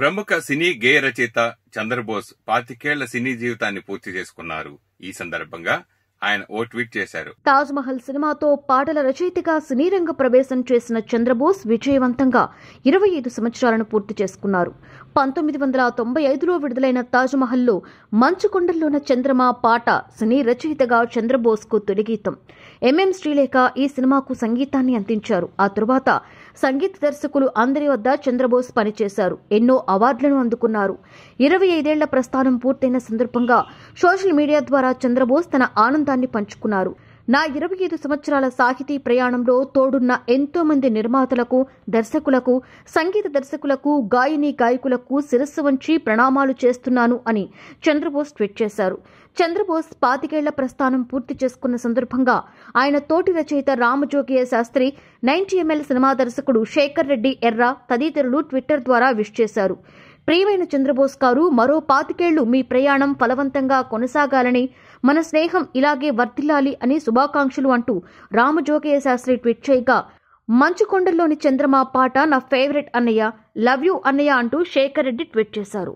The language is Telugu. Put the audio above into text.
ప్రముఖ సినీ గేయ రచయిత చంద్రబోస్ పాతికేళ్ల సినీ జీవితాన్ని పూర్తి చేసుకున్నారు ఈ సందర్భంగా ఆయన ఓ ట్వీట్ చేశారు తాజ్ మహల్ సినిమాతో పాటల రచయితగా సినీ రంగ ప్రవేశం చేసిన చంద్రబోస్ విజయవంతంగా ఇరవై ఐదు సంవత్సరాలను పూర్తి చేసుకున్నారు పంతొమ్మిది వందల తొంభై ఐదులో విడుదలైన తాజ్ మహల్లో మంచు కొండల్లోన చంద్రమా పాట సినీ రచయితగా చంద్రబోస్కు తొలిగీతం ఎంఎం శ్రీలేఖ ఈ సినిమాకు సంగీతాన్ని అందించారు ఆ తరువాత సంగీత దర్శకులు అందరి వద్ద చంద్రబోస్ పనిచేశారు ఎన్నో అవార్డులను అందుకున్నారు ఇరవై ఐదేళ్ల ప్రస్థానం పూర్తయిన సందర్భంగా సోషల్ మీడియా ద్వారా చంద్రబోస్ తన ఆనందాన్ని పంచుకున్నారు నా ఇరవై ఐదు సంవత్సరాల సాహితీ ప్రయాణంలో తోడున్న ఎంతో మంది నిర్మాతలకు దర్శకులకు సంగీత దర్శకులకు గాయని గాయకులకు శిరస్సు వంచి ప్రణామాలు చేస్తున్నాను అని చంద్రబోస్ ట్వీట్ చేశారు చంద్రబోస్ పాతికేళ్ల ప్రస్థానం పూర్తి చేసుకున్న సందర్భంగా ఆయన తోటి రచయిత Ramajogayya Sastry ninety ML cinema దర్శకుడు శేఖర్ రెడ్డి ఎర్రా తదితరులు ట్విట్టర్ ద్వారా విష్ చేశారు ప్రియమైన చంద్రబోస్ గారు మరో పాతికేళ్లు మీ ప్రయాణం ఫలవంతంగా కొనసాగాలని మన స్నేహం ఇలాగే వర్ధిల్లాలి అని శుభాకాంక్షలు అంటూ రామజోగయ్య శాస్త్రి ట్వీట్ చేయగా మంచుకొండల్లోని చంద్రమా పాట నా ఫేవరెట్ అన్నయ్య లవ్ యూ అన్నయ్య అంటూ శేఖర్ రెడ్డి ట్వీట్ చేశారు